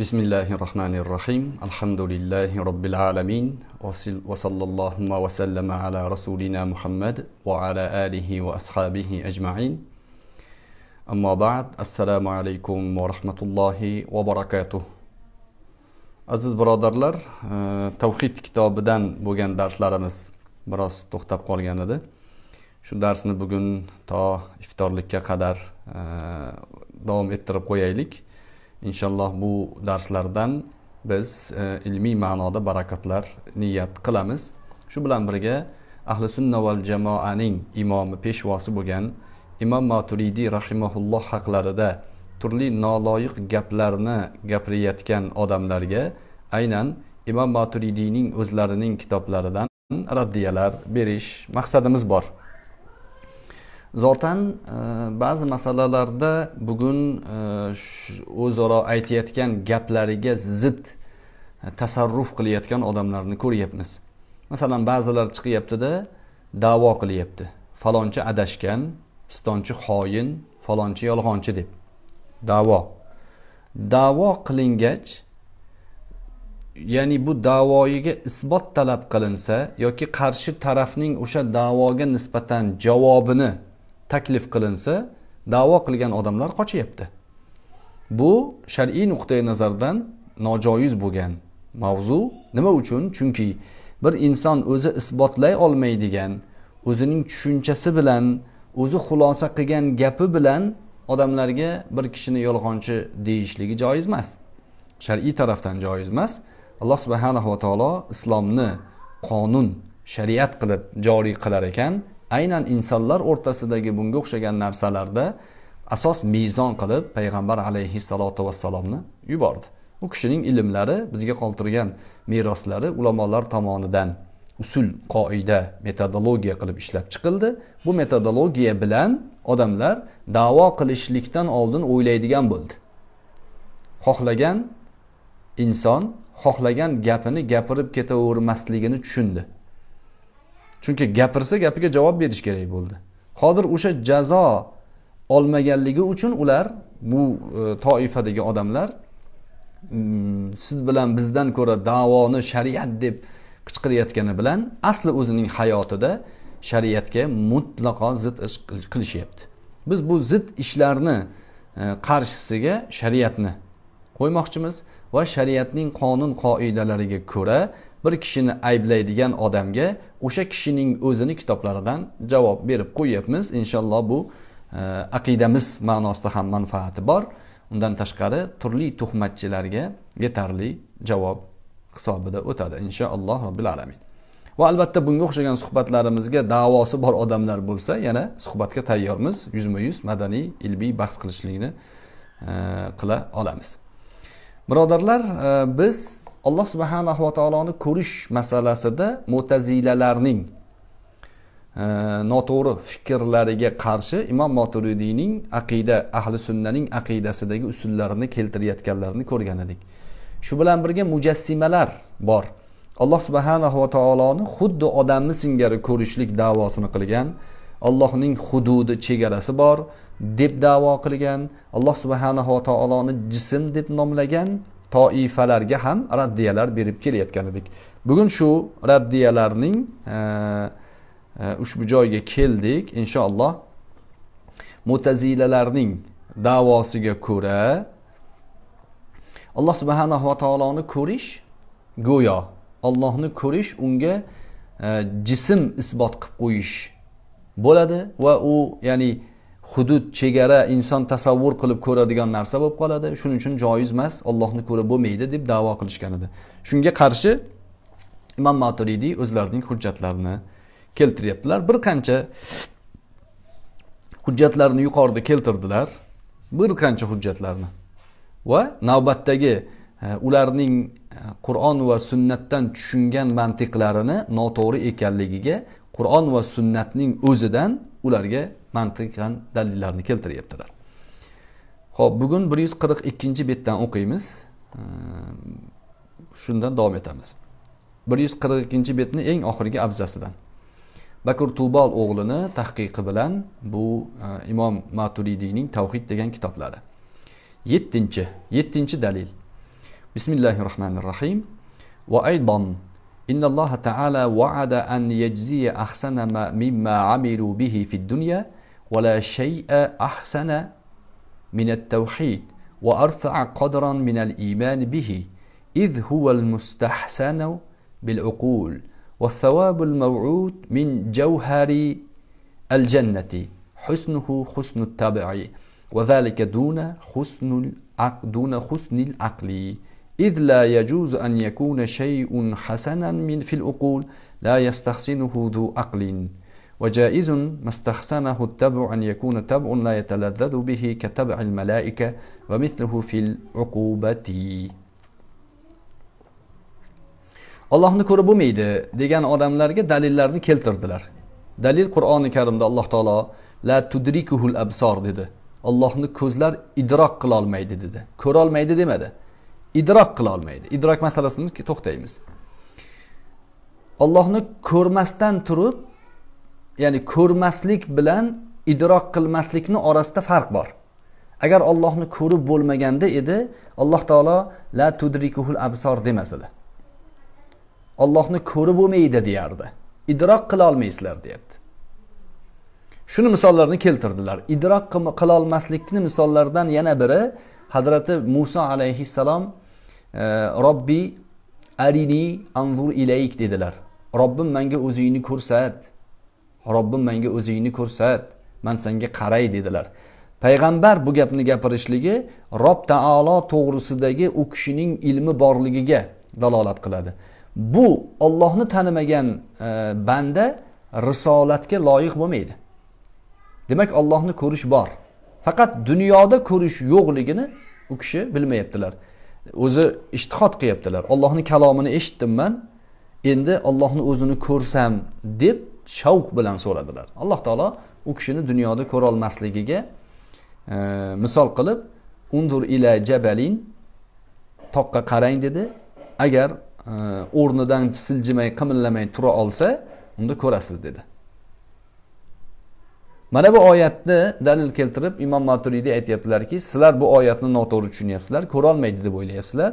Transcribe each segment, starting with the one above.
بسم الله الرحمن الرحيم الحمد لله رب العالمين وصلى الله وسلم على رسولنا محمد وعلى آله وأصحابه أجمعين أما بعد السلام عليكم ورحمة الله وبركاته أزيز برادرلر توخيت كتاب دان بوغن درس لرمز براس تختب قول ده شو درسنا بوغن تا افتار لك قدر دوم اترب قويا لك. inshaalloh bu darslardan biz e, ilmiy ma'noda barakatlar niyat qilamiz shu bilan birga ahli sunna val jamoaning imomi peshvosi bo'lgan imom maturidiy rahimaulloh haqlarida turli noloyiq gaplarni gapirayotgan odamlarga aynan imom maturidiyning o'zlarining kitoblaridan raddiyalar berish maqsadimiz bor zotan e, ba'zi masalalarda bugun e, o'zaro aytayotgan gaplariga zid e, tasarruf qilayotgan odamlarni ko'ryapmiz masalan ba'zilar chiqyaptida davo qilyapti falonchi adashgan pistonchi xoin falonchi yolg'onchi deb davo davo qilingach ya'ni bu davoyiga isbot talab qilinsa yoki qarshi tarafning o'sha davoga nisbatan javobini taklif qilinsa davo qilgan odamlar qochyapti bu shar'iy nuqtai nazardan nojoiz bo'lgan mavzu nima uchun chunki bir inson o'zi isbotlay olmaydigan o'zining tushunchasi bilan o'zi xulosa qilgan gapi bilan odamlarga bir kishini yolg'onchi deyishligi joiz emas shar'iy tarafdan joiz emas alloh subhanava taolo islomni qonun shariat qilib joriy qilar ekan aynan insonlar o'rtasidagi bunga o'xshagan narsalarda asos mezon qilib payg'ambar alayhissalotu vassalomni yubordi u kishining ilmlari bizga qoldirgan meroslari ulamolar tomonidan usul qoida metodologiya qilib ishlab chiqildi bu metodologiya bilan odamlar davo qilishlikdan oldin o'ylaydigan bo'ldi xohlagan inson xohlagan gapini gapirib ketavermasligini tushundi chunki gapirsa gapiga javob berish kerak bo'ldi hozir o'sha jazo olmaganligi uchun ular bu e, toifadagi odamlar mm, siz bilan bizdan ko'ra davoni shariat deb qichqirayotgani bilan asli o'zining hayotida shariatga mutlaqo zid ish qilishyapti biz bu zid ishlarni e, qarshisiga shariatni qo'ymoqchimiz va shariatning qonun qoidalariga ko'ra bir kishini ayblaydigan odamga o'sha kishining o'zini kitoblaridan javob berib qo'yyapmiz inshaalloh bu e, aqidamiz ma'nosida ham manfaati bor undan tashqari turli tuhmatchilarga yetarli javob hisobida o'tadi inshaalloh robbil alamin va albatta bunga o'xshagan suhbatlarimizga davosi bor odamlar bo'lsa yana suhbatga tayyormiz yuzma yuz madaniy ilmiy bahs qilishlikni e, qila olamiz birodarlar e, biz alloh va taoloni ko'rish masalasida mo'tazilalarning e, noto'g'ri fikrlariga qarshi imom moturidiyning aqida ahli sunnaning aqidasidagi usullarini keltirayotganlarini ko'rgan edik shu bilan birga mujassimalar bor alloh subhanahu va taoloni xuddi odamni singari ko'rishlik davosini qilgan allohning hududi chegarasi bor deb davo qilgan alloh subhanahu va taoloni jism deb nomlagan toifalarga ham raddiyalar berib kelayotgan edik bugun shu raddiyalarning e, e, ushbu joyga keldik inshaalloh mutazilalarning davosiga ko'ra alloh subhanahu va taoloni ko'rish go'yo ollohni ko'rish unga e, jism isbot qilib qo'yish bo'ladi va u ya'ni hudud chegara inson tasavvur qilib ko'radigan narsa bo'lib qoladi shuning uchun joiz emas ollohni ko'rib bo'lmaydi deb davo qilishgan edi shunga qarshi imom maturidiy o'zlarining hujjatlarini keltiryaptilar bir qancha hujjatlarni yuqorida keltirdilar bir qancha hujjatlarni va navbatdagi e, ularning e, qur'on va sunnatdan tushungan mantiqlarini noto'g'ri ekanligiga qur'on va sunnatning o'zidan ularga mantiqan dalillarni keltiryaptilar ho'p bugun bir yuz qirq ikkinchi betdan o'qiymiz shundan davom etamiz bir yuz qirq ikkinchi betni eng oxirgi abzasidan bakur tubal o'g'lini tahqiqi bilan bu e, imom maturidiyning tavhid degan kitoblari yettinchi yettinchi dalil bismillahi rohmanir rohiym va aydon إن الله تعالى وعد أن يجزي أحسن ما مما عملوا به في الدنيا ولا شيء أحسن من التوحيد وأرفع قدرا من الإيمان به إذ هو المستحسن بالعقول والثواب الموعود من جوهر الجنة حسنه حسن التابعي وذلك دون حسن دون حسن العقل إذ لا يجوز أن يكون شيء حسنا من في الأقول لا يستحسنه ذو عقل وجائز ما استحسنه التبع أن يكون تبع لا يتلذذ به كتبع الملائكة ومثله في العقوبة allohni ko'rib bo'lmaydi degan odamlarga dalillarni keltirdilar dalil qur'oni karimda alloh taolo la tudrikuhul absor dedi ollohni ko'zlar idrok qilolmaydi dedi ko'rolmaydi demadi idrok qila olmaydi idrok masalasini to'xtaymiz ollohni ko'rmasdan turib ya'ni ko'rmaslik bilan idrok qilmaslikni orasida farq bor agar ollohni ko'rib bo'lmaganda edi alloh taolo la tudrikuhul absor demas edi ollohni ko'rib bo'lmaydi deyardi idrok qila olmaysizlar deyapti shuni misollarini keltirdilar idrok qilolmaslikni misollaridan yana biri hazrati muso alayhissalom robbi arini anzur ilayk dedilar robbim manga o'zingni ko'rsat robbim manga o'zingni ko'rsat man senga qaray dedilar payg'ambar bu gapni gapirishligi rob taolo to'g'risidagi u kishining ilmi borligiga dalolat qiladi bu ollohni tanimagan e, banda risolatga loyiq bo'lmaydi demak ollohni ko'rish bor faqat dunyoda ko'rish yo'qligini u kishi bilmayaptilar o'zi ishtihod qilyaptilar ollohni kalomini eshitdim man endi ollohni o'zini ko'rsam deb shavq bilan so'radilar alloh taolo u kishini dunyoda ko'rolmasligiga e, misol qilib undur ila jabalin toqqa qarang dedi agar e, o'rnidan siljimay qimillamay tura olsa unda ko'rasiz dedi mana bu oyatni dalil keltirib imom maturidiy aytyaptilarki sizlar bu oyatni noto'g'ri tushunyapsizlar ko'rolmaydi deb o'ylayapsizlar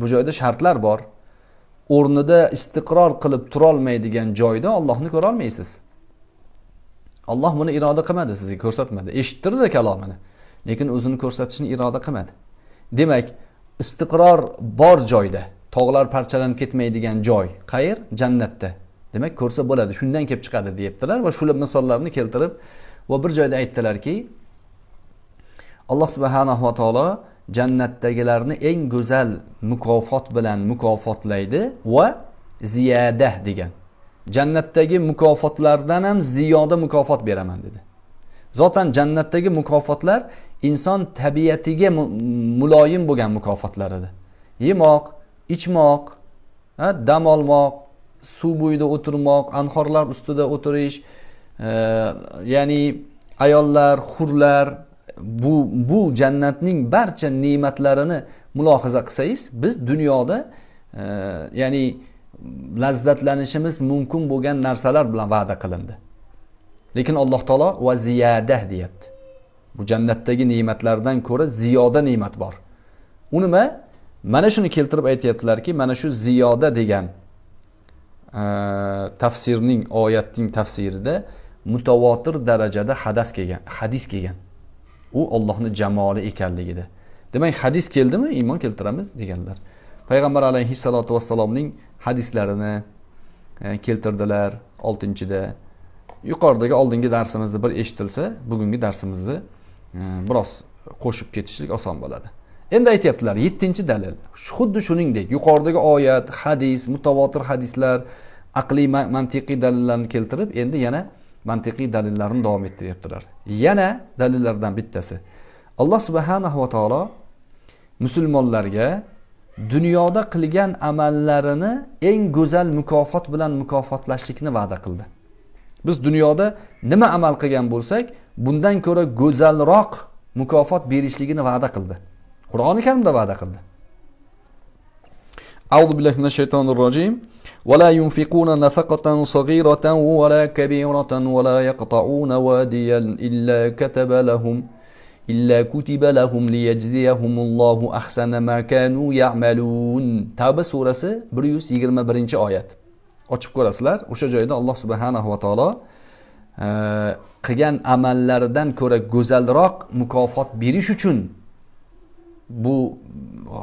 bu joyda shartlar bor o'rnida istiqror qilib turolmaydigan joyda ollohni ko'rolmaysiz olloh buni iroda qilmadi sizga ko'rsatmadi eshittirdi kalomini lekin o'zini ko'rsatishni iroda qilmadi demak istiqror bor joyda tog'lar parchalanib ketmaydigan joy qayer jannatda demak ko'rsa bo'ladi shundan kelib chiqadi deyaptilar va shu misollarni keltirib va bir joyda aytdilarki alloh subhanava taolo jannatdagilarni eng go'zal mukofot bilan mukofotlaydi va ziyada degan jannatdagi mukofotlardan ham ziyoda mukofot beraman dedi zotan jannatdagi mukofotlar inson tabiatiga muloyim bo'lgan mukofotlar edi yemoq ichmoq dam olmoq suv bo'yida o'tirmoq anhorlar ustida o'tirish ya'ni ayollar hurlar bu bu jannatning barcha ne'matlarini mulohaza qilsangiz biz dunyoda e, ya'ni lazzatlanishimiz mumkin bo'lgan narsalar bilan va'da qilindi lekin alloh taolo va ziyada deyapti bu jannatdagi ne'matlardan ko'ra ziyoda ne'mat bor u nima mana shuni keltirib aytyaptilarki mana shu ziyoda degan e, tafsirning oyatning tafsirida mutavotir darajada hadas kelgan hadis kelgan u ollohni jamoli ekanligida demak hadis keldimi iymon keltiramiz deganlar payg'ambar alayhissalotu vassalomning hadislarini eh, keltirdilar oltinchida yuqoridagi oldingi darsimizni bir eshitilsa bugungi darsimizni eh, biroz qo'shib ketishlik oson bo'ladi endi aytyaptilar yettinchi dalil xuddi shuningdek yuqoridagi oyat hadis mutavotir hadislar aqliy mantiqiy dalillarni keltirib endi yana mantiqiy dalillarni davom ettiryaptilar yana dalillardan bittasi alloh subhanahu va taolo musulmonlarga dunyoda qilgan amallarini eng go'zal mukofot bilan mukofotlashlikni va'da qildi biz dunyoda nima amal qilgan bo'lsak bundan ko'ra go'zalroq mukofot berishligini va'da qildi qur'oni karimda va'da qildi avdu billahi minash shaytonir rojim ولا ينفقون نفقة صغيرة ولا كبيرة ولا يقطعون واديا إلا كتب لهم إلا كتب لهم ليجزيهم الله أحسن ما كانوا يعملون تاب سورة بريوس يقرم برنش آيات أشبك رسلر وشا جايدا الله سبحانه وتعالى قيان أمال لردن كورا جزال راق مكافات بريش بو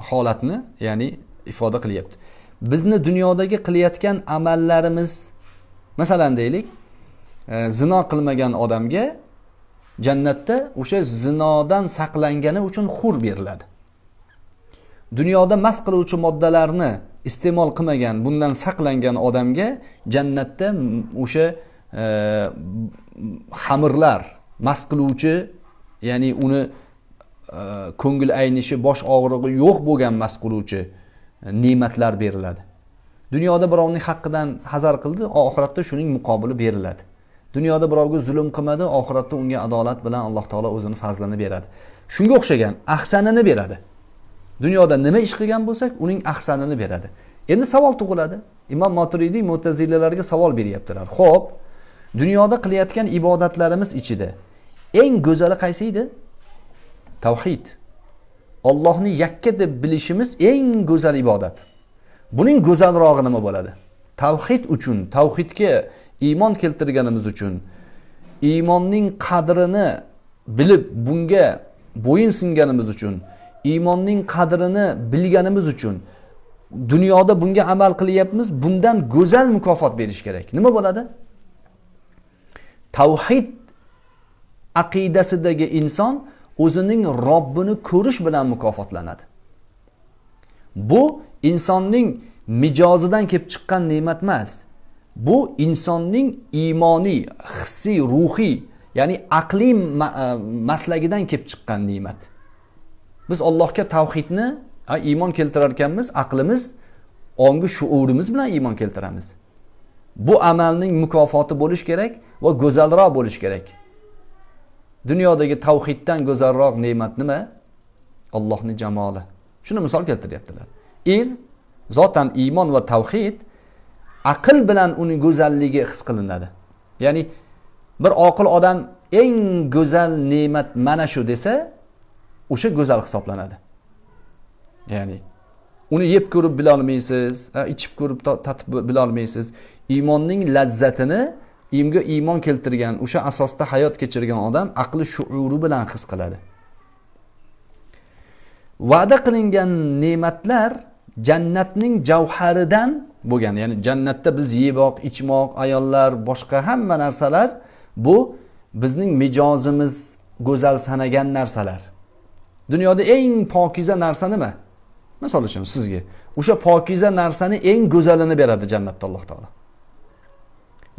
حالتنا يعني إفادة قليبت bizni dunyodagi qilayotgan amallarimiz masalan deylik e, zino qilmagan odamga jannatda o'sha zinodan saqlangani uchun hur beriladi dunyoda mast qiluvchi moddalarni iste'mol qilmagan bundan saqlangan odamga jannatda o'sha e, xamirlar mast qiluvchi ya'ni uni e, ko'ngil aynishi bosh og'rig'i yo'q bo'lgan mast qiluvchi ne'matlar beriladi dunyoda birovning haqqidan hazar qildi oxiratda shuning muqobili beriladi dunyoda birovga zulm qilmadi oxiratda unga adolat bilan alloh taolo o'zini fazlini beradi shunga o'xshagan ahsanini beradi dunyoda nima ish qilgan bo'lsak uning ahsanini beradi endi savol tug'iladi imom moturidiy mo'tazilalarga savol beryaptilar ho'p dunyoda qilayotgan ibodatlarimiz ichida eng go'zali qaysi edi tavhid ollohni yakka deb bilishimiz eng go'zal ibodat buning go'zalrog'i nima bo'ladi tavhid uchun tavhidga iymon keltirganimiz uchun iymonning qadrini bilib bunga bo'yin singanimiz uchun iymonning qadrini bilganimiz uchun dunyoda bunga amal qilyapmiz bundan go'zal mukofot berish kerak nima bo'ladi tavhid aqidasidagi inson o'zining robbini ko'rish bilan mukofotlanadi bu insonning mijozidan kelib chiqqan ne'mat emas bu insonning iymoniy hissiy ruhiy ya'ni aqliy e, maslagidan kelib chiqqan ne'mat biz allohga tavhidni iymon keltirar ekanmiz aqlimiz ongi shuurimiz bilan iymon keltiramiz bu amalning mukofoti bo'lishi kerak va go'zalroq bo'lishi kerak dunyodagi tavhiddan go'zalroq ne'mat nima allohni jamoli shuni misol keltiryaptilar il zotan iymon va tavhid aql bilan uni go'zalligi his qilinadi ya'ni bir oqil odam eng go'zal ne'mat mana shu desa o'sha go'zal hisoblanadi ya'ni uni yeb ko'rib bilolmaysiz ichib ko'rib tatib bilolmaysiz iymonning lazzatini ilmga iymon keltirgan o'sha asosda hayot kechirgan odam aqli shuuri bilan his qiladi va'da qilingan ne'matlar jannatning javharidan bo'lgan ya'ni jannatda biz yeboq ichmoq ayollar boshqa hamma narsalar bu bizning mijozimiz go'zal sanagan narsalar dunyoda eng pokiza narsa nima misol uchun sizga o'sha pokiza narsani eng go'zalini beradi jannatda alloh taolo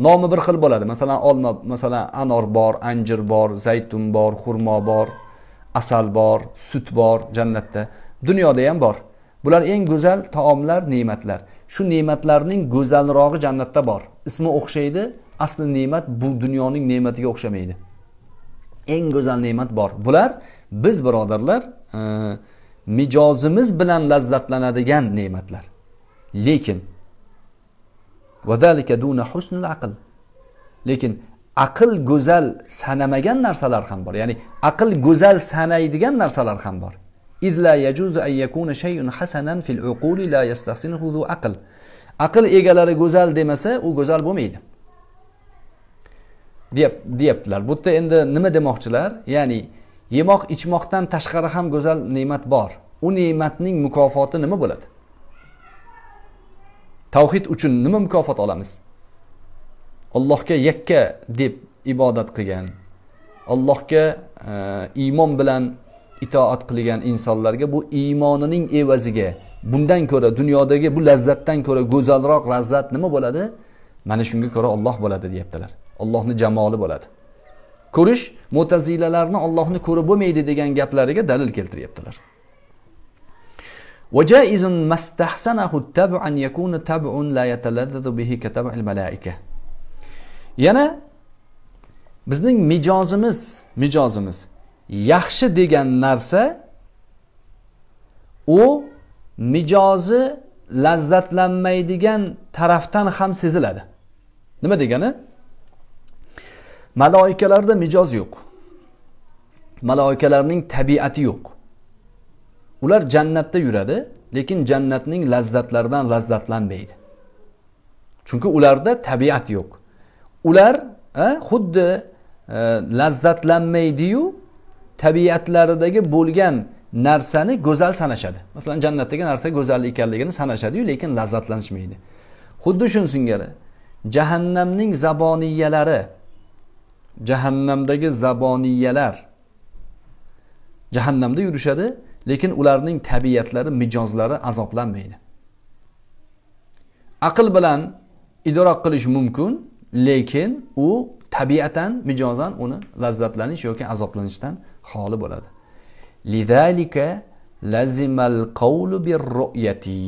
nomi bir xil bo'ladi masalan olma masalan anor bor anjir bor zaytun bor xurmo bor asal bor sut bor jannatda dunyoda ham bor bular eng go'zal taomlar ne'matlar shu ne'matlarning go'zalrog'i jannatda bor ismi o'xshaydi asli ne'mat bu dunyoning ne'matiga o'xshamaydi eng go'zal ne'mat bor bular biz birodarlar e, mijozimiz bilan lazzatlanadigan ne'matlar lekin aql lekin aql go'zal sanamagan narsalar ham bor ya'ni aql go'zal sanaydigan narsalar ham bor aql aql egalari go'zal demasa u go'zal bo'lmaydi deyaptilar bu yerda endi nima demoqchilar ya'ni yemoq ichmoqdan tashqari ham go'zal ne'mat bor u ne'matning mukofoti nima bo'ladi tavhid uchun nima mukofot olamiz allohga yakka deb ibodat qilgan allohga e, iymon bilan itoat qilgan insonlarga bu iymonining evaziga bundan ko'ra dunyodagi bu lazzatdan ko'ra go'zalroq lazzat nima bo'ladi mana shunga ko'ra olloh bo'ladi deyaptilar ollohni jamoli bo'ladi ko'rish mo'tazilalarni ollohni ko'rib bo'lmaydi degan gaplariga dalil keltiryaptilar وجائز ما استحسنه التبع أن يكون تبع لا يتلذذ به كتبع الملائكة yana bizning mijozimiz mijozimiz yaxshi degan narsa u mijozi lazzatlanmaydigan tarafdan ham seziladi nima degani maloikalarda mijoz yo'q maloikalarning tabiati yo'q ular jannatda yuradi lekin jannatning lazzatlaridan lazzatlanmaydi chunki ularda tabiat yo'q ular xuddi e, lazzatlanmaydiyu tabiatlaridagi bo'lgan narsani go'zal sanashadi masalan jannatdagi narsa go'zal ekanligini sanashadiyu lekin lazzatlanishmaydi xuddi shuni singari jahannamning zaboniyalari jahannamdagi zaboniyalar jahannamda yurishadi lekin ularning tabiatlari mijozlari azoblanmaydi aql bilan idrok qilish mumkin lekin u tabiatan mijozan uni lazzatlanish yoki azoblanishdan xoli bo'ladi lidalika lazimal qawlu ru'yati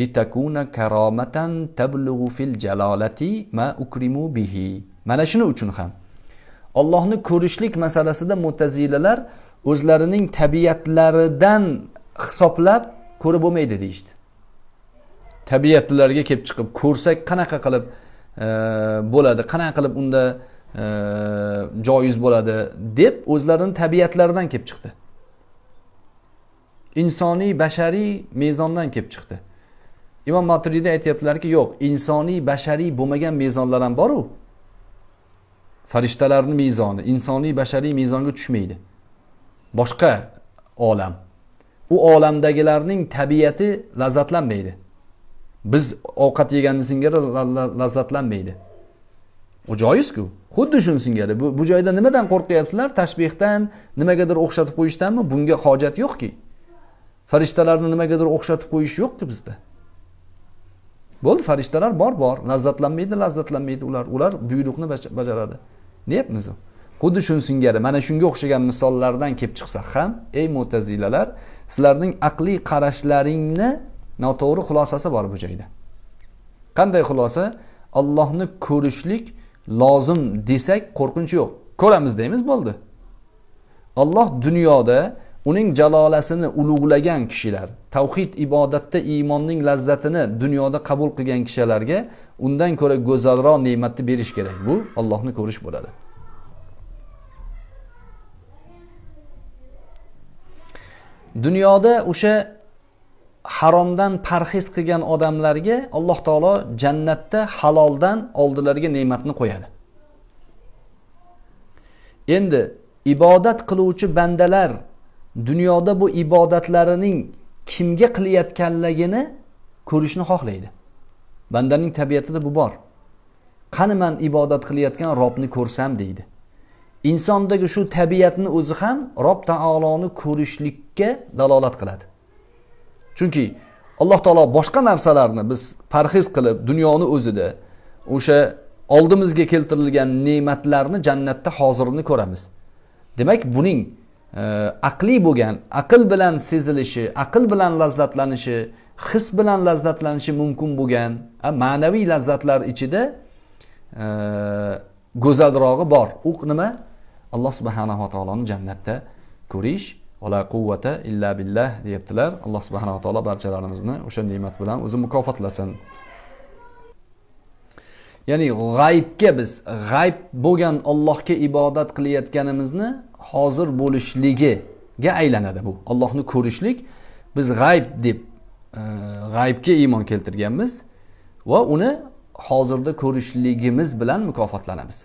litakuna karomatan tablughu fil jalolati ma ukrimu bihi mana shuning uchun ham ollohni ko'rishlik masalasida mutazilalar o'zlarining tabiatlaridan hisoblab ko'rib bo'lmaydi deyishdi tabiatlariga kelib chiqib ko'rsak qanaqa qilib e, bo'ladi qanaqa qilib unda e, joiz bo'ladi deb o'zlarini tabiatlaridan kelib chiqdi insoniy bashariy mezondan kelib chiqdi imom maturidiy aytyaptilarki yo'q insoniy bashariy bo'lmagan mezonlar ham boru farishtalarni mezoni insoniy bashariy mezonga tushmaydi boshqa olam u olamdagilarning tabiati lazzatlanmaydi biz ovqat yeganni singari lazzatlanmaydi u joizku xuddi shuni singari bu, bu joyda nimadan qo'rqyapsizlar tashbehdan nimagadir o'xshatib qo'yishdanmi bunga hojat yo'qki farishtalarni nimagadir o'xshatib qo'yish yo'qku bizda bo'ldi farishtalar bor bor lazzatlanmaydi lazzatlanmaydi ular ular buyruqni bajaradi deyapmiz xuddi shuni singari mana shunga o'xshagan misollardan kelib chiqsa ham ey mo'tazilalar sizlarning aqliy qarashlaringni noto'g'ri xulosasi bor bu joyda qanday xulosa ollohni ko'rishlik lozim desak qo'rqinch yo'q ko'ramiz deymiz bo'ldi olloh dunyoda uning jalolasini ulug'lagan kishilar tavhid ibodatda iymonning lazzatini dunyoda qabul qilgan kishilarga undan ko'ra go'zalroq ne'matni berish kerak bu ollohni ko'rish bo'ladi dunyoda o'sha haromdan parhez qilgan odamlarga alloh taolo jannatda haloldan oldilariga ne'matni qo'yadi endi ibodat qiluvchi bandalar dunyoda bu ibodatlarining kimga qilayotganligini ko'rishni xohlaydi bandaning tabiatida bu bor qani man ibodat qilayotgan robni ko'rsam deydi insondagi shu tabiatni o'zi ham rob taoloni ko'rishlikka dalolat qiladi chunki alloh taolo boshqa narsalarni biz parhez qilib dunyoni o'zida o'sha oldimizga keltirilgan ne'matlarni jannatda hozirini ko'ramiz demak buning e, aqliy bo'lgan aql bilan sezilishi aql bilan lazzatlanishi his bilan lazzatlanishi mumkin bo'lgan ma'naviy lazzatlar ichida e, go'zalrog'i bor u nima alloh subhanava taoloni jannatda ko'rish vala quvvata illa billah deyaptilar alloh subhanava taolo barchalarimizni o'sha ne'mat bilan o'zi mukofotlasin ya'ni g'aybga biz g'ayb bo'lgan ollohga ibodat qilayotganimizni hozir bo'lishligiga aylanadi bu ollohni ko'rishlik biz g'ayb deb e, g'aybga iymon keltirganmiz va uni hozirda ko'rishligimiz bilan mukofotlanamiz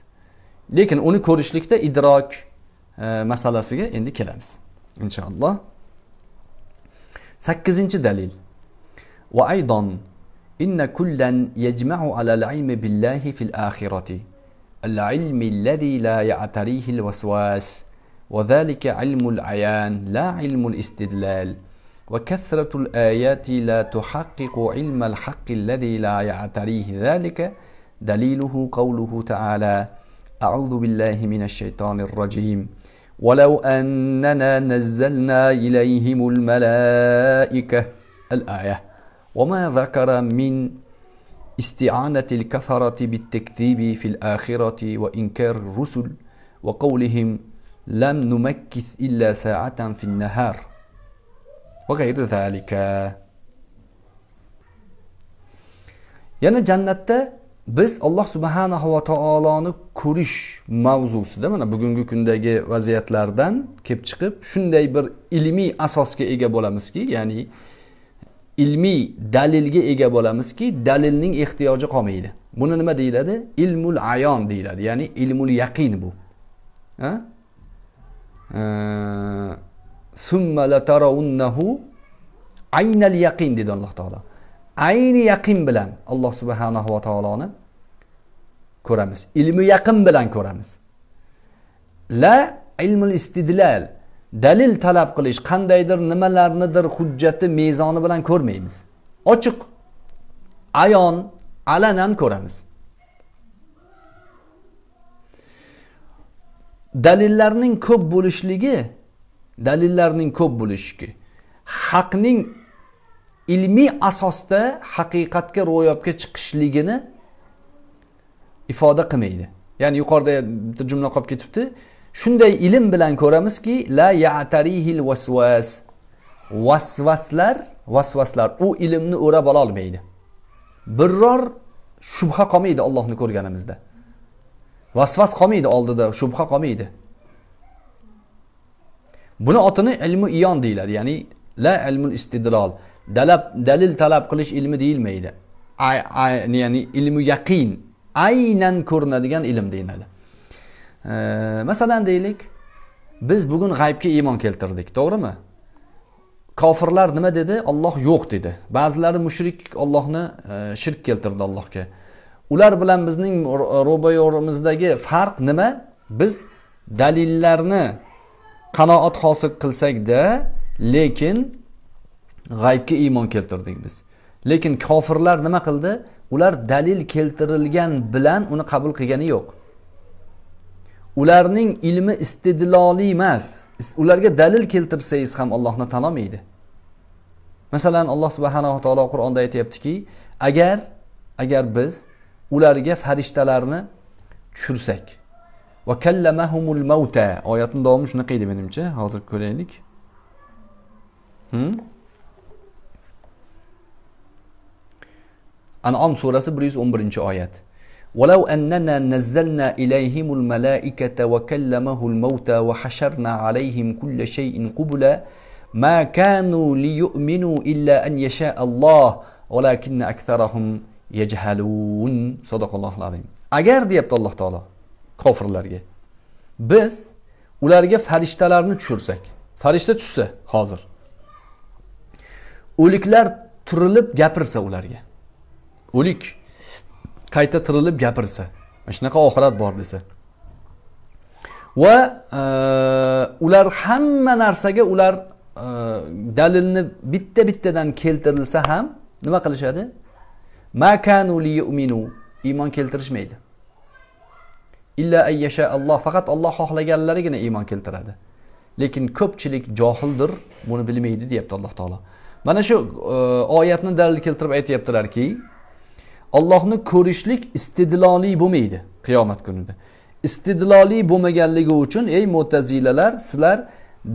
lekin uni ko'rishlikda idrok e, masalasiga endi kelamiz inshaalloh sakkizinchi dalil va aydon إن كلا يجمع على العلم بالله في الآخرة العلم الذي لا يعتريه الوسواس وذلك علم العيان لا علم الاستدلال وكثرة الآيات لا تحقق علم الحق الذي لا يعتريه ذلك دليله قوله تعالى أعوذ بالله من الشيطان الرجيم ولو أننا نزلنا إليهم الملائكة الآية وما ذكر من استعانة الكفرة بالتكذيب في الآخرة وإنكار الرسل وقولهم لم نمكث إلا ساعة في النهار وغير ذلك يعني جنة biz alloh subhanahu va taoloni ko'rish mavzusida mana bugungi kundagi vaziyatlardan kelib chiqib shunday bir ilmiy asosga ega bo'lamizki ya'ni ilmiy dalilga ega bo'lamizki dalilning ehtiyoji qolmaydi buni nima deyiladi ilmul ayon deyiladi ya'ni ilmul yaqin bu summa latarounnahu aynal yaqin dedi alloh taolo ayni yaqin bilan alloh subhanahu va taoloni ko'ramiz ilmi yaqin bilan ko'ramiz la ilmul istidlal dalil talab qilish qandaydir nimalarnidir hujjati mezoni bilan ko'rmaymiz ochiq ayon alanan ko'ramiz dalillarning ko'p bo'lishligi dalillarning ko'p bo'lishligi haqning ilmiy asosda haqiqatga ro'yobga chiqishligini ifoda qilmaydi ya'ni yuqorida bitta jumla qolib ketibdi shunday ilm bilan ko'ramizki la yatarihil vasvas vasvaslar vasvaslar u ilmni o'rab ololmaydi biror shubha qolmaydi ollohni ko'rganimizda vasvas qolmaydi oldida shubha qolmaydi buni otini ilmi iyon deyiladi ya'ni la ilmul istidlol dalab dalil talab qilish ilmi deyilmaydi ya'ni ilmi yaqin aynan ko'rinadigan ilm deyiladi e, masalan deylik biz bugun g'aybga iymon keltirdik to'g'rimi kofirlar nima dedi olloh yo'q dedi ba'zilari mushrik ollohni e, shirk keltirdi allohga ular bilan bizning ro'bayorimizdagi farq nima biz dalillarni qanoat hosil qilsakda lekin g'aybga iymon keltirdik biz lekin kofirlar nima qildi ular dalil keltirilgan bilan uni qabul qilgani yo'q ularning ilmi istidloli emas ularga dalil keltirsangiz ham ollohni tan olmaydi masalan alloh subhanava taolo qur'onda aytyaptiki agar agar biz ularga farishtalarni tushirsak va kallamahumul mavta oyatni davomi shunaqa edi menimcha hozir ko'raylik hmm? anom surasi bir yuz o'n birinchi oyat ولو أننا نزلنا إليهم الملائكة وكلمه الموتى وحشرنا عليهم كل شيء قبلا ما كانوا ليؤمنوا إلا أن يشاء الله ولكن أكثرهم يجهلون صدق الله العظيم agar deyapti alloh taolo kofirlarga biz ularga farishtalarni tushirsak farishta tushsa hozir o'liklar turilib gapirsa ularga o'lik qayta tirilib gapirsa mana shunaqa oxirat bor desa va e, ular hamma narsaga ular e, dalilni bitta bittadan keltirilsa ham nima qilishadi iymon keltirishmaydi illa ayyasha alloh faqat olloh xohlaganlarigina iymon keltiradi lekin ko'pchilik johildir buni bilmaydi deyapti alloh taolo mana shu e, oyatni dalil keltirib aytyaptilarki Allohni ko'rishlik istidloli bo'lmaydi qiyomat kunida istidloli bo'lmaganligi uchun ey mo'tazilalar sizlar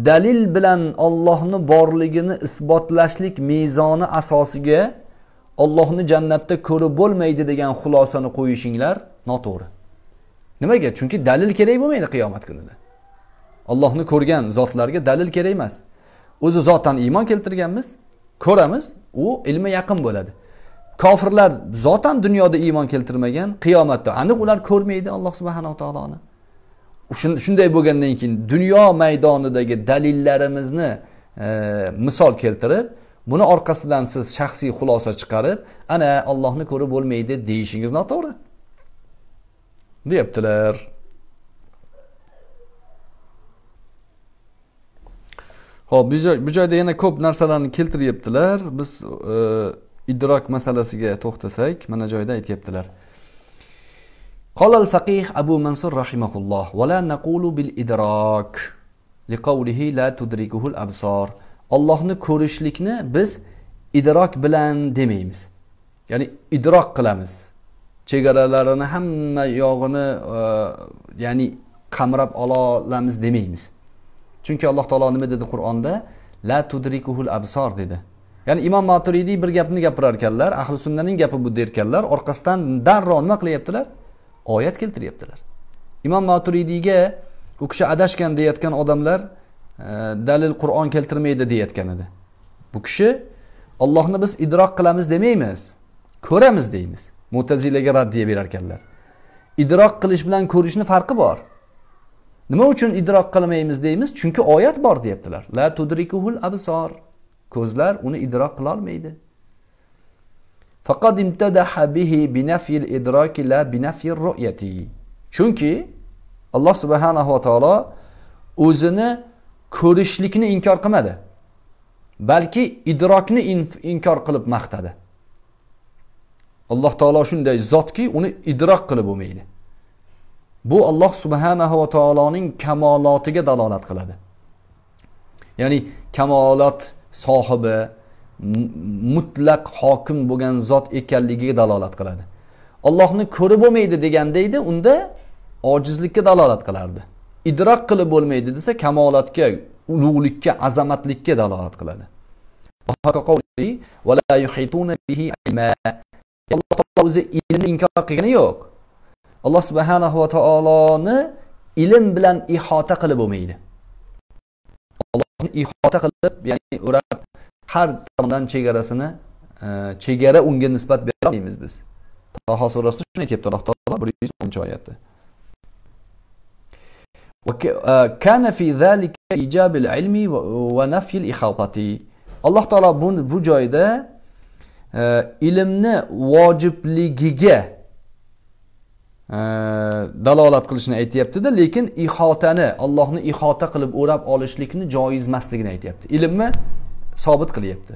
dalil bilan Allohni borligini isbotlashlik mezoni asosiga Allohni jannatda ko'rib bo'lmaydi degan xulosani qo'yishinglar noto'g'ri nimaga chunki dalil kerak bo'lmaydi qiyomat kunida Allohni ko'rgan zotlarga dalil kerak emas o'zi zotdan iymon keltirganmiz ko'ramiz u ilmi yaqin bo'ladi kofirlar zotan dunyoda iymon keltirmagan qiyomatda aniq ular ko'rmaydi alloh subhanava taoloni shunday bo'lgandan keyin dunyo maydonidagi dalillarimizni e, misol keltirib buni orqasidan siz shaxsiy xulosa chiqarib ana ollohni ko'rib bo'lmaydi deyishingiz noto'g'ri deyaptilar ho'p bu joyda yana ko'p narsalarni keltiryaptilar biz e, idrok masalasiga to'xtasak mana joyda aytyaptilar قال الفقيه أبو منصور رحمه الله ولا نقول بالإدراك لقوله لا تدركه الأبصار ollohni ko'rishlikni biz idrok bilan demaymiz ya'ni idrok qilamiz chegaralarini hamma yog'ini e, ya'ni qamrab ololamiz demaymiz chunki alloh taolo nima dedi qur'onda la تدركه absor dedi ya'ni imom maturidiy bir gapni gapirar ekanlar ahli sunnaning gapi bu derkanlar orqasidan darrov nima qilyaptilar oyat keltiryaptilar imom maturidiyga u kishi adashgan deyayotgan odamlar e, dalil qur'on keltirmaydi deyayotgan edi bu kishi ollohni biz idrok qilamiz demaymiz ko'ramiz deymiz mutazilaga raddiya berar ekanlar idrok qilish bilan ko'rishni farqi bor nima uchun idrok qilmaymiz deymiz chunki oyat bor deyaptilar la tudrikuhul absor ko'zlar uni idrok qilolmaydi faqat imtadaha bihi binafil idroki la binafil ru'yati chunki alloh subhanahu va taolo o'zini ko'rishlikni inkor qilmadi balki idrokni inkor qilib maqtadi alloh taolo shunday zotki uni idrok qilib bo'lmaydi bu alloh subhanahu va taoloning kamolotiga dalolat qiladi ya'ni kamolot sohibi mutlaq hokim bo'lgan zot ekanligiga dalolat qiladi ollohni ko'rib bo'lmaydi deganda edi unda ojizlikka dalolat qilardi idrok qilib bo'lmaydi desa kamolatga ulug'likka azamatlikka dalolat qiladi o'zi ilmni inkor qilgani yo'q alloh subhanahu va taoloni ilm bilan ihota qilib bo'lmaydi ihota qilib ya'ni o'rab har tomondan chegarasini e, chegara unga nisbat bera olmaymiz biz toho surasida shunday kelibdi alloh taolo bir yuz o'ninchi oyatda e, kana fi zalika ilmi alloh taolo bu joyda e, ilmni vojibligiga dalolat qilishini aytyaptida lekin ihotani allohni ihota qilib o'rab olishlikni joiz emasligini aytyapti ilmni sobit qilyapti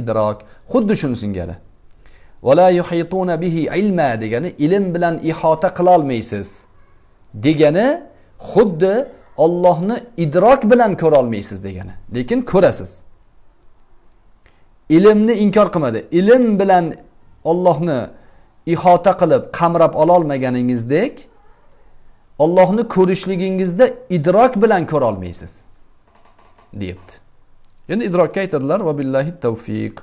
idrok xuddi shuni singari degani ilm bilan ihota qilolmaysiz degani xuddi ollohni idrok bilan ko'rolmaysiz degani lekin ko'rasiz ilmni inkor qilmadi ilm bilan ollohni ihota qilib qamrab ololmaganingizdek ollohni ko'rishligingizda idrok bilan ko'rolmaysiz deyapti endi idrokka aytadilar va billahi tavfiq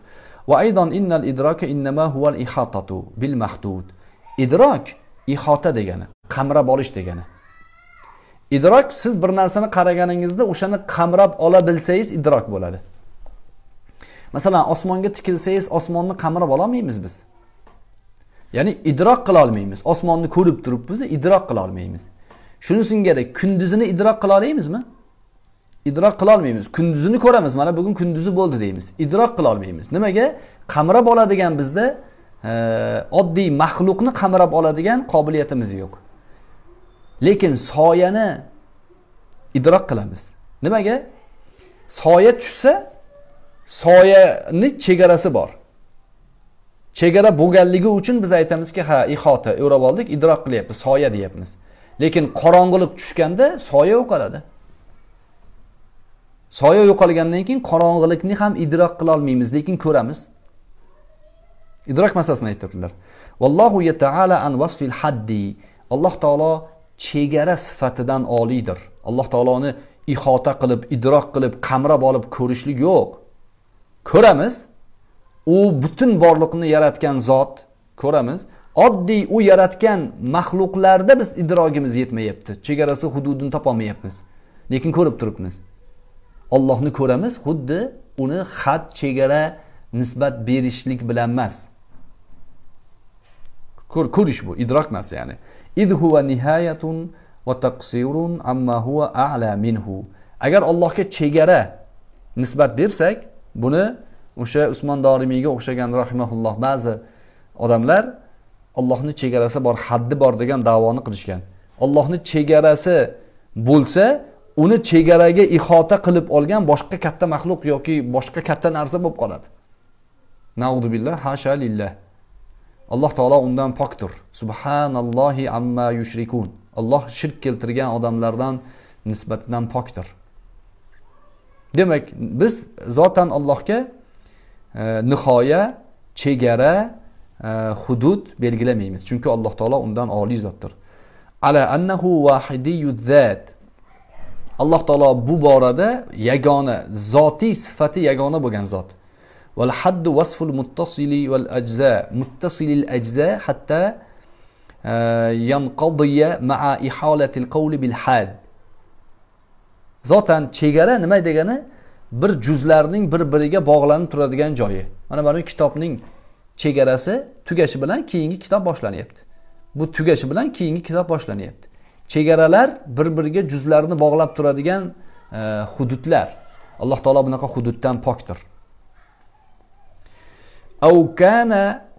va innal idroka idrok ihota degani qamrab olish degani idrok siz bir narsani qaraganingizda o'shani qamrab ola bilsangiz idrok bo'ladi masalan osmonga tikilsangiz osmonni qamrab ololmaymiz biz ya'ni idrok qila olmaymiz osmonni ko'rib turibmiz idrok qila olmaymiz shuni kerak kunduzini idrok qila olamizmi idrok qila olmaymiz kunduzini ko'ramiz mana bugun kunduzi bo'ldi deymiz idrok qila olmaymiz nimaga qamrab oladigan bizda e, oddiy maxluqni qamrab oladigan qobiliyatimiz yo'q lekin soyani idrok qilamiz nimaga soya tushsa soyani chegarasi bor chegara bo'lganligi uchun biz aytamizki ha ihota o'rab oldik idrok qilyapmiz soya deyapmiz lekin qorong'ilik tushganda soya yo'qoladi soya yo'qolgandan keyin qorong'ilikni ham idrok qilolmaymiz lekin ko'ramiz idrok masalasini aytyaptilar vallohu yataala an vasfil haddi alloh taolo chegara sifatidan oliydir alloh taoloni ihota qilib idrok qilib qamrab olib ko'rishlik yo'q ko'ramiz u butun borliqni yaratgan zot ko'ramiz oddiy u yaratgan maxluqlarda biz idrogimiz yetmayapti chegarasi hududini topolmayapmiz lekin ko'rib turibmiz ollohni ko'ramiz xuddi uni had chegara nisbat berishlik bilan emas ko'rish bu idrok emas ya'ni id huva nihayatun va taqsirun amma huva a'la minhu agar allohga chegara nisbat bersak buni o'sha usmon dorimiyga o'xshagan rahimaulloh ba'zi odamlar ollohni chegarasi bor haddi bor degan davoni qilishgan ollohni chegarasi bo'lsa uni chegaraga ihota qilib olgan boshqa katta maxluq yoki boshqa katta narsa bo'lib qoladi naudubillah hasha lillah alloh taolo undan pokdir subhanallohi amma yushrikun alloh shirk keltirgan odamlardan nisbatidan pokdir demak biz zotan allohga Э, nihoya chegara э, hudud belgilamaymiz chunki alloh taolo undan oliy zotdir ala annahu vahidiyu zat alloh taolo bu borada yagona zotiy sifati yagona bo'lgan zot val haddu vasful muttasili val ajza muttasilil ajza hatta e, yanqodiya maa iholatil qavli bil had zotan chegara nima degani bir juzlarning bir biriga bog'lanib turadigan joyi mana mana kitobning chegarasi tugashi bilan keyingi kitob boshlanyapti bu tugashi bilan keyingi kitob boshlanyapti chegaralar bir biriga juzlarni bog'lab turadigan e, hududlar alloh taolo bunaqa hududdan pokdir أو كان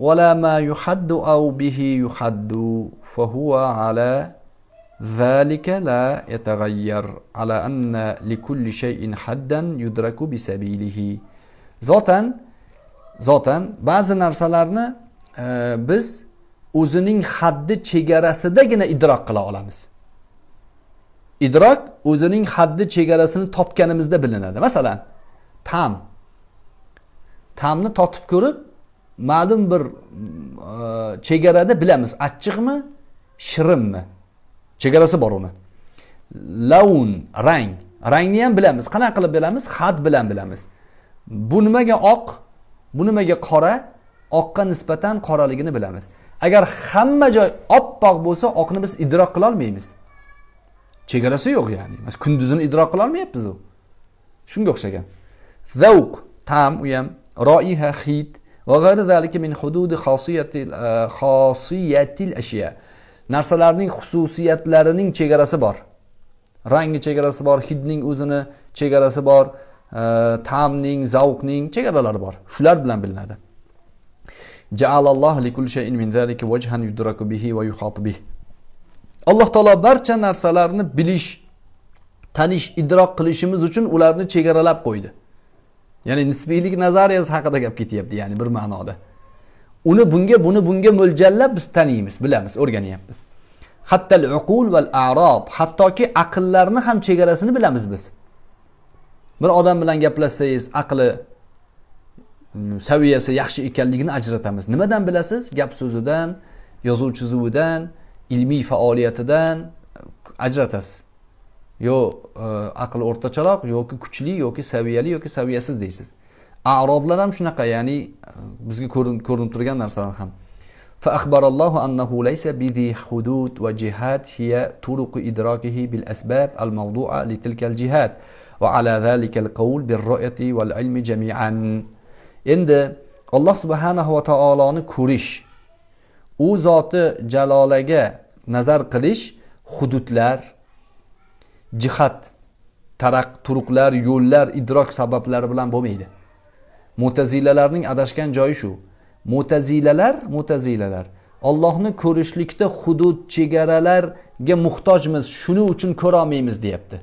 ولا ما يحد أو به يحد فهو على zalika la yataghayyar ala anna likulli shay'in haddan yudraku bisabilihi. Zotan zotan ba'zi narsalarni e, biz o'zining haddi chegarasidagina idrok qila olamiz. Idrok o'zining haddi chegarasini topganimizda bilinadi. Masalan, tam tamni totib ko'rib ma'lum bir e, chegarada bilamiz achchiqmi shirinmi chegarasi bor uni laun rang rangni ham bilamiz qanaqa qilib bilamiz xat bilan bilamiz bu nimaga oq bu nimaga qora oqqa nisbatan qoraligini bilamiz agar hamma joy oppoq bo'lsa oqni biz idrok qilolmaymiz chegarasi yo'q ya'ni kunduzini idrok qilolmayapmiz u shunga o'xshagan zavq tam u ham roiha hid va min hududi xosiyatil eh, xosiyatil ashya narsalarning xususiyatlarining chegarasi bor rangni chegarasi bor hidning o'zini chegarasi bor e, ta'mning zavqning chegaralari bor shular bilan bilinadi alloh taolo barcha narsalarni bilish tanish idrok qilishimiz uchun ularni chegaralab qo'ydi ya'ni nisbiylik nazariyasi haqida gap ketyapti ya'ni bir ma'noda uni bunga buni bunga mo'ljallab biz taniymiz bilamiz o'rganyapmiz hattoki aqllarni ham chegarasini bilamiz biz bir odam bilan gaplashsangiz aqli mm, saviyasi yaxshi ekanligini ajratamiz nimadan bilasiz gap so'zidan yozuv chizuvidan ilmiy faoliyatidan ajratasiz yo e, aqli o'rtacharoq yoki kuchli yoki saviyali yoki saviyasiz deysiz aroblar ham shunaqa ya'ni bizga ko'rinib turgan narsalar ham فأخبر الله أنه ليس بذي حدود وجهات هي طرق إدراكه بالأسباب الموضوعة لتلك الجهات وعلى ذلك القول بالرؤية والعلم جميعا إند الله سبحانه وتعالى كوريش u zoti jalolaga nazar qilish hududlar jihat taraq turuqlar yo'llar idrok sabablari bilan bo'lmaydi mutazilalarning adashgan joyi shu mutazilalar mutazilalar ollohni ko'rishlikda hudud chegaralarga muhtojmiz shuning uchun ko'rolmaymiz deyapti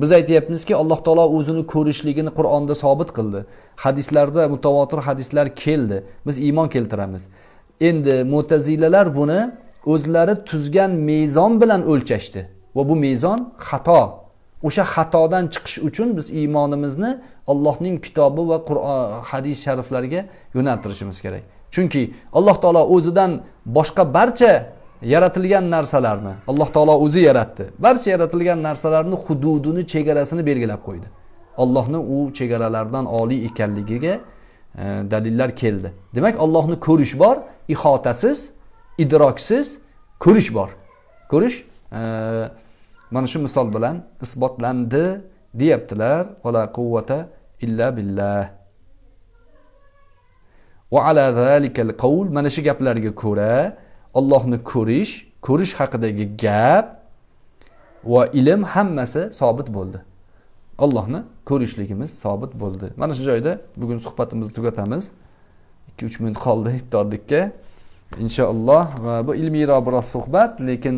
biz aytyapmizki alloh taolo o'zini ko'rishligini qur'onda sobit qildi hadislarda mutavotir hadislar keldi biz iymon keltiramiz endi mutazilalar buni o'zlari tuzgan mezon bilan o'lchashdi va bu mezon xato o'sha xatodan chiqish uchun biz iymonimizni allohning kitobi va qur'on hadis shariflarga yo'naltirishimiz kerak chunki alloh taolo o'zidan boshqa barcha yaratilgan narsalarni alloh taolo o'zi yaratdi barcha yaratilgan narsalarni hududini chegarasini belgilab qo'ydi allohni u chegaralardan oliy ekanligiga e, dalillar keldi demak allohni ko'rish bor ihotasiz idroksiz ko'rish bor ko'rish e, mana shu misol bilan isbotlandi deyaptilar vala quvvata illa billah va ala zalikal qaul mana shu gaplarga ko'ra Allohni ko'rish ko'rish haqidagi gap va ilm hammasi sobit bo'ldi allohni ko'rishligimiz sobit bo'ldi mana shu joyda bugun suhbatimizni tugatamiz ikki uch minut qoldi iftorlikka inshaalloh va bu ilmiyroq biroz suhbat lekin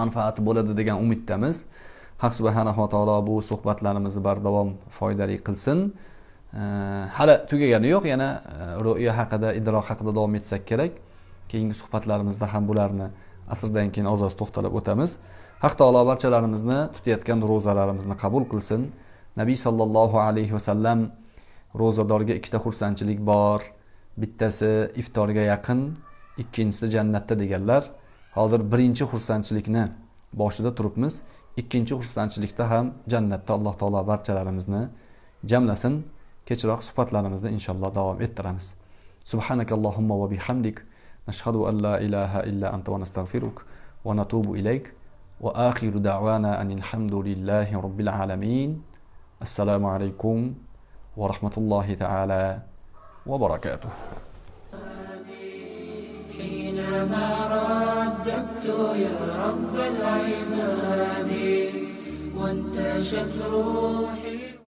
manfaati bo'ladi degan umiddamiz haq subhanava taolo bu suhbatlarimizni bardavom foydali qilsin hali tugagani yo'q yana e, ru'ya haqida idroq haqida davom etsak kerak keyingi suhbatlarimizda ham bularni asrdan keyin oz oz to'xtalib o'tamiz haq taolo barchalarimizni tutayotgan ro'zalarimizni qabul qilsin nabiy sollallohu alayhi vasallam ro'zadorga ikkita xursandchilik bor bittasi iftorga yaqin ikkinchisi jannatda deganlar hozir birinchi xursandchilikni boshida turibmiz ikkinchi xursandchilikda ham jannatda alloh taolo barchalarimizni jamlasin kechroq suhbatlarimizni inshaalloh davom ettiramiz subhanak allohumma va bihamdik nashhadu an la ilaha illa anta va nastag'firuk va natubu ilayk va axiru da'vana anil hamdulillahi robbil alamin assalomu alaykum va rahmatullohi taala va barakatuh حينما رأى عبدت يا رب العباد وانتشت روحي